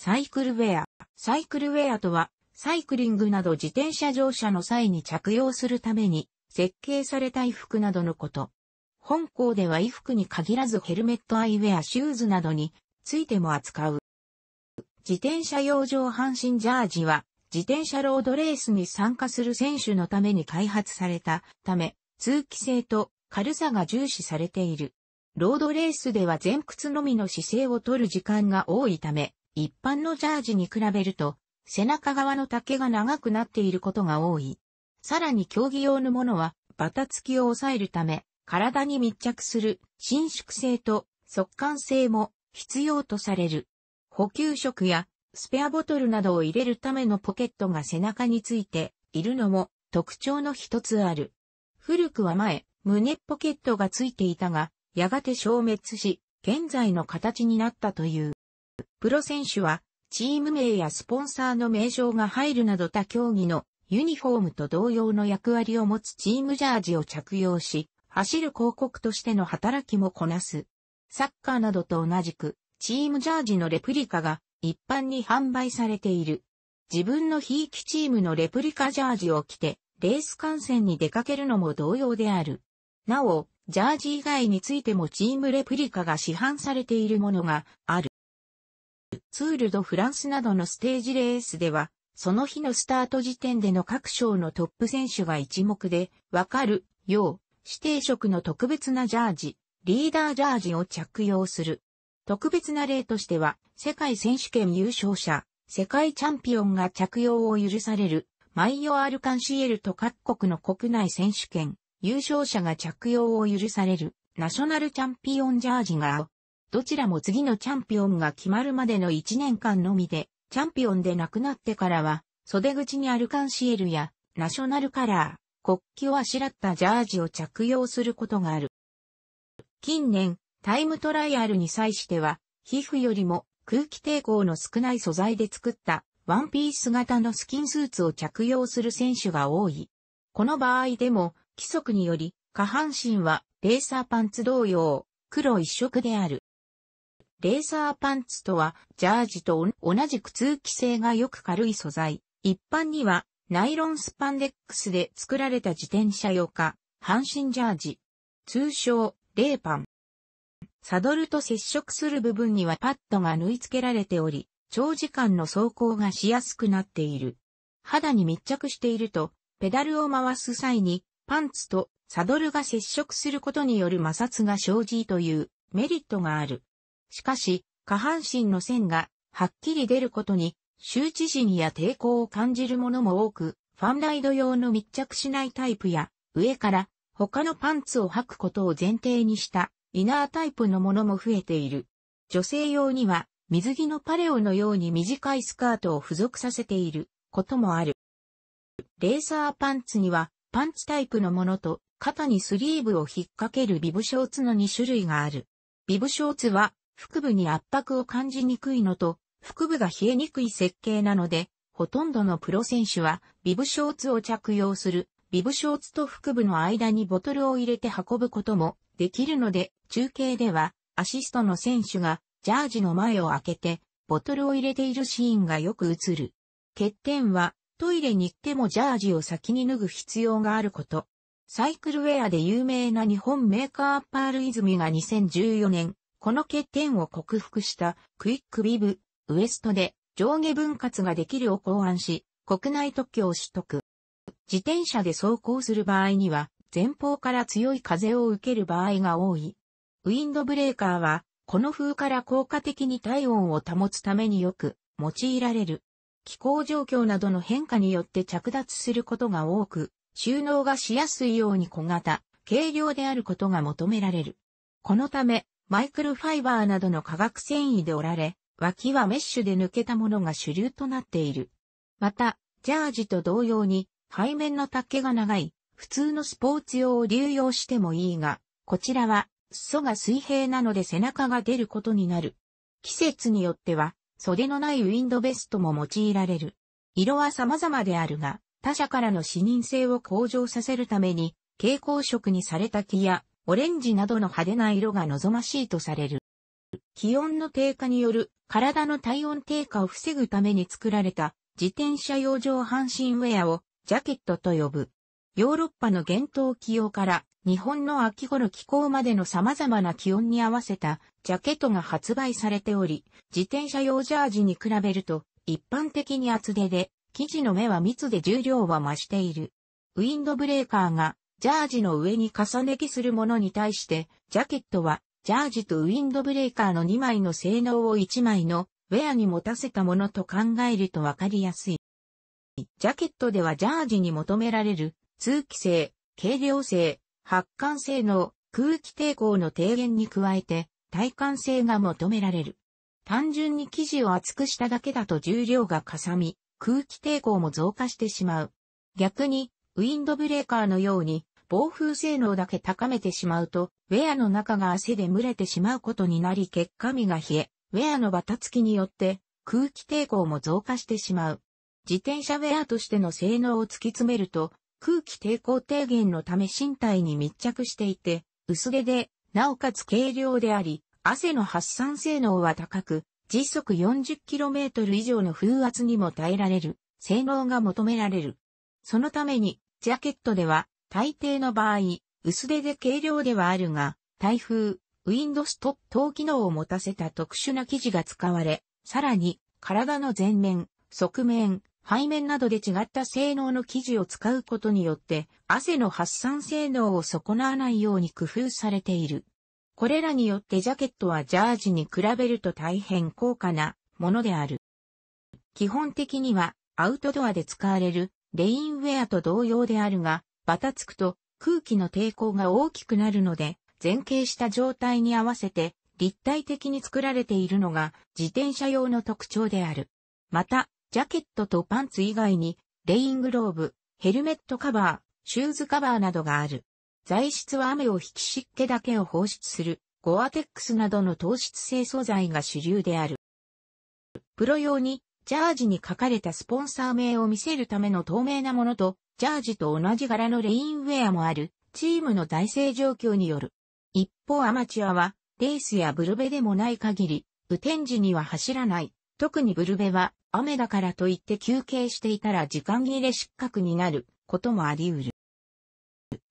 サイクルウェア。サイクルウェアとは、サイクリングなど自転車乗車の際に着用するために、設計された衣服などのこと。本校では衣服に限らずヘルメットアイウェアシューズなどについても扱う。自転車用上半身ジャージは、自転車ロードレースに参加する選手のために開発されたため、通気性と軽さが重視されている。ロードレースでは前屈のみの姿勢を取る時間が多いため、一般のジャージに比べると、背中側の丈が長くなっていることが多い。さらに競技用のものは、バタつきを抑えるため、体に密着する伸縮性と速乾性も必要とされる。補給食やスペアボトルなどを入れるためのポケットが背中についているのも特徴の一つある。古くは前、胸ポケットがついていたが、やがて消滅し、現在の形になったという。プロ選手は、チーム名やスポンサーの名称が入るなど他競技のユニフォームと同様の役割を持つチームジャージを着用し、走る広告としての働きもこなす。サッカーなどと同じく、チームジャージのレプリカが一般に販売されている。自分のひいきチームのレプリカジャージを着て、レース観戦に出かけるのも同様である。なお、ジャージ以外についてもチームレプリカが市販されているものがある。ツール・ド・フランスなどのステージレースでは、その日のスタート時点での各賞のトップ選手が一目でわかるよう、指定色の特別なジャージ、リーダージャージを着用する。特別な例としては、世界選手権優勝者、世界チャンピオンが着用を許される、マイオ・アルカンシエルと各国の国内選手権、優勝者が着用を許される、ナショナルチャンピオンジャージがどちらも次のチャンピオンが決まるまでの1年間のみで、チャンピオンで亡くなってからは、袖口にアルカンシエルやナショナルカラー、国旗をあしらったジャージを着用することがある。近年、タイムトライアルに際しては、皮膚よりも空気抵抗の少ない素材で作ったワンピース型のスキンスーツを着用する選手が多い。この場合でも、規則により、下半身はレーサーパンツ同様、黒一色である。レーサーパンツとは、ジャージと同じく通気性がよく軽い素材。一般には、ナイロンスパンデックスで作られた自転車用か、半身ジャージ。通称、レーパン。サドルと接触する部分にはパッドが縫い付けられており、長時間の走行がしやすくなっている。肌に密着していると、ペダルを回す際に、パンツとサドルが接触することによる摩擦が生じというメリットがある。しかし、下半身の線がはっきり出ることに、周知心や抵抗を感じるものも多く、ファンライド用の密着しないタイプや、上から他のパンツを履くことを前提にしたイナータイプのものも増えている。女性用には水着のパレオのように短いスカートを付属させていることもある。レーサーパンツにはパンツタイプのものと肩にスリーブを引っ掛けるビブショーツの2種類がある。ビブショーツは腹部に圧迫を感じにくいのと、腹部が冷えにくい設計なので、ほとんどのプロ選手は、ビブショーツを着用する、ビブショーツと腹部の間にボトルを入れて運ぶこともできるので、中継では、アシストの選手が、ジャージの前を開けて、ボトルを入れているシーンがよく映る。欠点は、トイレに行ってもジャージを先に脱ぐ必要があること。サイクルウェアで有名な日本メーカーアッパールミが2014年、この欠点を克服したクイックビブ、ウエストで上下分割ができるを考案し、国内特許を取得。自転車で走行する場合には、前方から強い風を受ける場合が多い。ウィンドブレーカーは、この風から効果的に体温を保つためによく用いられる。気候状況などの変化によって着脱することが多く、収納がしやすいように小型、軽量であることが求められる。このため、マイクロファイバーなどの化学繊維で折られ、脇はメッシュで抜けたものが主流となっている。また、ジャージと同様に、背面の丈が長い、普通のスポーツ用を流用してもいいが、こちらは、裾が水平なので背中が出ることになる。季節によっては、袖のないウィンドベストも用いられる。色は様々であるが、他社からの視認性を向上させるために、蛍光色にされた木やオレンジなどの派手な色が望ましいとされる。気温の低下による体の体温低下を防ぐために作られた自転車用上半身ウェアをジャケットと呼ぶ。ヨーロッパの厳冬気用から日本の秋頃気候までの様々な気温に合わせたジャケットが発売されており、自転車用ジャージに比べると一般的に厚手で、生地の目は密で重量は増している。ウィンドブレーカーがジャージの上に重ね着するものに対して、ジャケットは、ジャージとウィンドブレーカーの2枚の性能を1枚のウェアに持たせたものと考えるとわかりやすい。ジャケットではジャージに求められる通気性、軽量性、発汗性能、空気抵抗の低減に加えて耐感性が求められる。単純に生地を厚くしただけだと重量がかさみ、空気抵抗も増加してしまう。逆にウィンドブレーカーのように防風性能だけ高めてしまうと、ウェアの中が汗で蒸れてしまうことになり結果身が冷え、ウェアのバタつきによって空気抵抗も増加してしまう。自転車ウェアとしての性能を突き詰めると、空気抵抗低減のため身体に密着していて、薄手で、なおかつ軽量であり、汗の発散性能は高く、時速 40km 以上の風圧にも耐えられる、性能が求められる。そのために、ジャケットでは、大抵の場合、薄手で軽量ではあるが、台風、ウィンドストップ等機能を持たせた特殊な生地が使われ、さらに、体の前面、側面、背面などで違った性能の生地を使うことによって、汗の発散性能を損なわないように工夫されている。これらによってジャケットはジャージに比べると大変高価なものである。基本的にはアウトドアで使われるレインウェアと同様であるが、バタつくと空気の抵抗が大きくなるので、前傾した状態に合わせて立体的に作られているのが自転車用の特徴である。また、ジャケットとパンツ以外に、レイングローブ、ヘルメットカバー、シューズカバーなどがある。材質は雨を引き湿気だけを放出する、ゴアテックスなどの糖質性素材が主流である。プロ用にジャージに書かれたスポンサー名を見せるための透明なものと、ジャージと同じ柄のレインウェアもある、チームの財政状況による。一方アマチュアは、レースやブルベでもない限り、雨天時には走らない。特にブルベは、雨だからといって休憩していたら時間切れ失格になることもあり得る。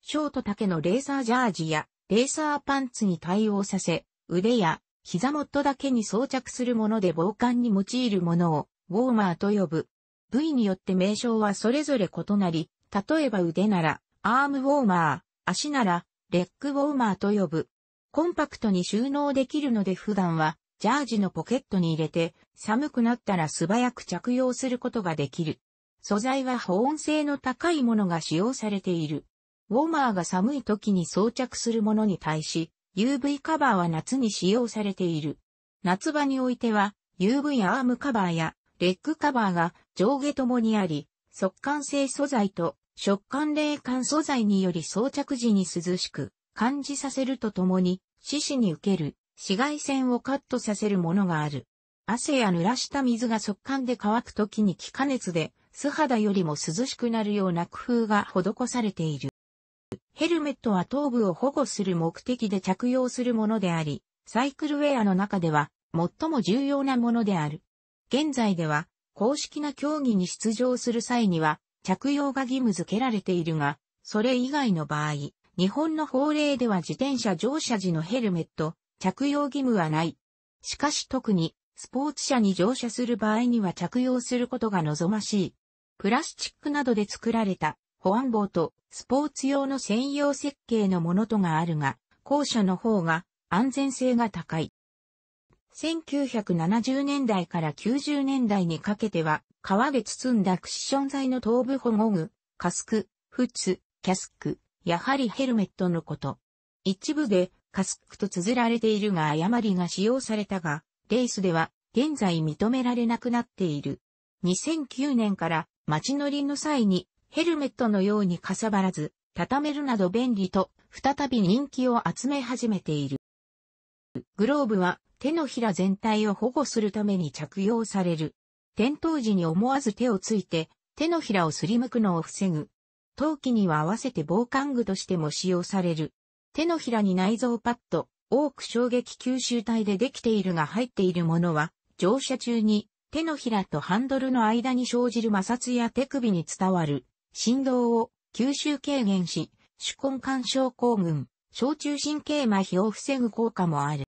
ショート丈のレーサージャージやレーサーパンツに対応させ、腕や膝元だけに装着するもので防寒に用いるものをウォーマーと呼ぶ。部位によって名称はそれぞれ異なり、例えば腕なら、アームウォーマー、足なら、レッグウォーマーと呼ぶ。コンパクトに収納できるので普段は、ジャージのポケットに入れて、寒くなったら素早く着用することができる。素材は保温性の高いものが使用されている。ウォーマーが寒い時に装着するものに対し、UV カバーは夏に使用されている。夏場においては、UV アームカバーやレッグカバーが上下ともにあり、速乾性素材と食感冷感素材により装着時に涼しく感じさせるとともに、獅子に受ける紫外線をカットさせるものがある。汗や濡らした水が速乾で乾くときに気化熱で素肌よりも涼しくなるような工夫が施されている。ヘルメットは頭部を保護する目的で着用するものであり、サイクルウェアの中では最も重要なものである。現在では、公式な競技に出場する際には、着用が義務付けられているが、それ以外の場合、日本の法令では自転車乗車時のヘルメット、着用義務はない。しかし特に、スポーツ車に乗車する場合には着用することが望ましい。プラスチックなどで作られた保安棒とスポーツ用の専用設計のものとがあるが、後者の方が安全性が高い。1970年代から90年代にかけては、革で包んだクッション材の頭部保護具、カスク、フツ、キャスク、やはりヘルメットのこと。一部でカスクと綴られているが誤りが使用されたが、レースでは現在認められなくなっている。2009年から街乗りの際にヘルメットのようにかさばらず、畳めるなど便利と再び人気を集め始めている。グローブは手のひら全体を保護するために着用される。転倒時に思わず手をついて、手のひらをすりむくのを防ぐ。陶器には合わせて防寒具としても使用される。手のひらに内臓パッド、多く衝撃吸収体でできているが入っているものは、乗車中に手のひらとハンドルの間に生じる摩擦や手首に伝わる振動を吸収軽減し、手根管症候群、小中神経麻痺を防ぐ効果もある。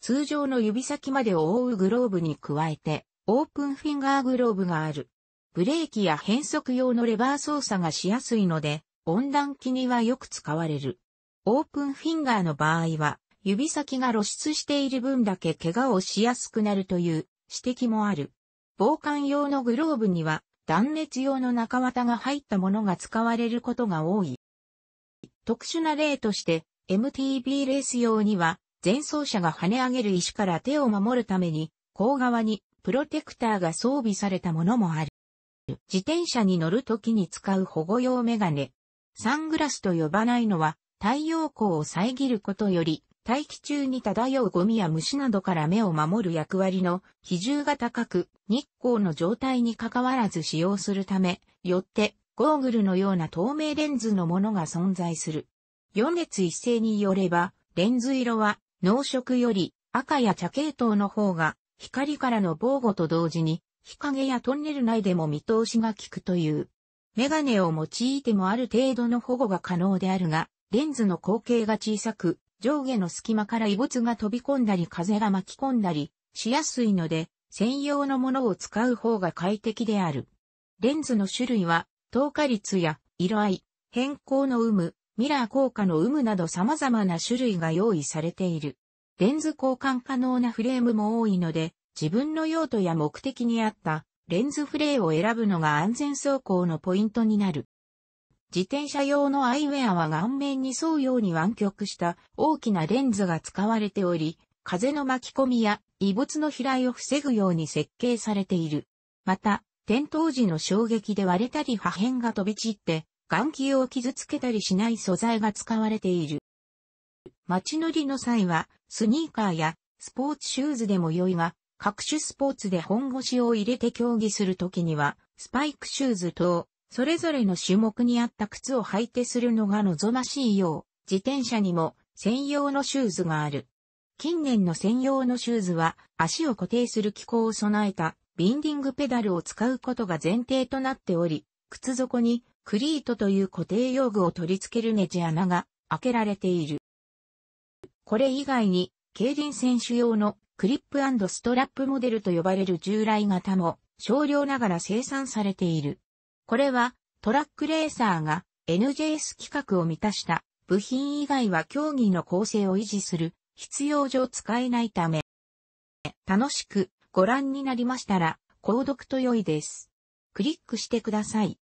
通常の指先までを覆うグローブに加えて、オープンフィンガーグローブがある。ブレーキや変速用のレバー操作がしやすいので、温暖機にはよく使われる。オープンフィンガーの場合は、指先が露出している分だけ怪我をしやすくなるという指摘もある。防寒用のグローブには断熱用の中綿が入ったものが使われることが多い。特殊な例として MTB レース用には前走車が跳ね上げる石から手を守るために、後側にプロテクターが装備されたものもある。自転車に乗る時に使う保護用メガネ。サングラスと呼ばないのは、太陽光を遮ることより、大気中に漂うゴミや虫などから目を守る役割の比重が高く、日光の状態に関わらず使用するため、よって、ゴーグルのような透明レンズのものが存在する。4列一斉によれば、レンズ色は濃色より赤や茶系統の方が光からの防護と同時に日陰やトンネル内でも見通しが効くという。メガネを用いてもある程度の保護が可能であるが、レンズの口径が小さく、上下の隙間から異物が飛び込んだり風が巻き込んだりしやすいので、専用のものを使う方が快適である。レンズの種類は、透過率や色合い、変更の有無、ミラー効果の有無など様々な種類が用意されている。レンズ交換可能なフレームも多いので、自分の用途や目的に合ったレンズフレーを選ぶのが安全走行のポイントになる。自転車用のアイウェアは顔面に沿うように湾曲した大きなレンズが使われており、風の巻き込みや異物の飛来を防ぐように設計されている。また、転倒時の衝撃で割れたり破片が飛び散って眼球を傷つけたりしない素材が使われている。街乗りの際は、スニーカーやスポーツシューズでも良いが、各種スポーツで本腰を入れて競技するときには、スパイクシューズ等、それぞれの種目に合った靴を履いてするのが望ましいよう、自転車にも専用のシューズがある。近年の専用のシューズは、足を固定する機構を備えた、ビンディングペダルを使うことが前提となっており、靴底にクリートという固定用具を取り付けるネジ穴が開けられている。これ以外に、競輪選手用のクリップストラップモデルと呼ばれる従来型も少量ながら生産されている。これはトラックレーサーが NJS 規格を満たした部品以外は競技の構成を維持する必要上使えないため、楽しくご覧になりましたら購読と良いです。クリックしてください。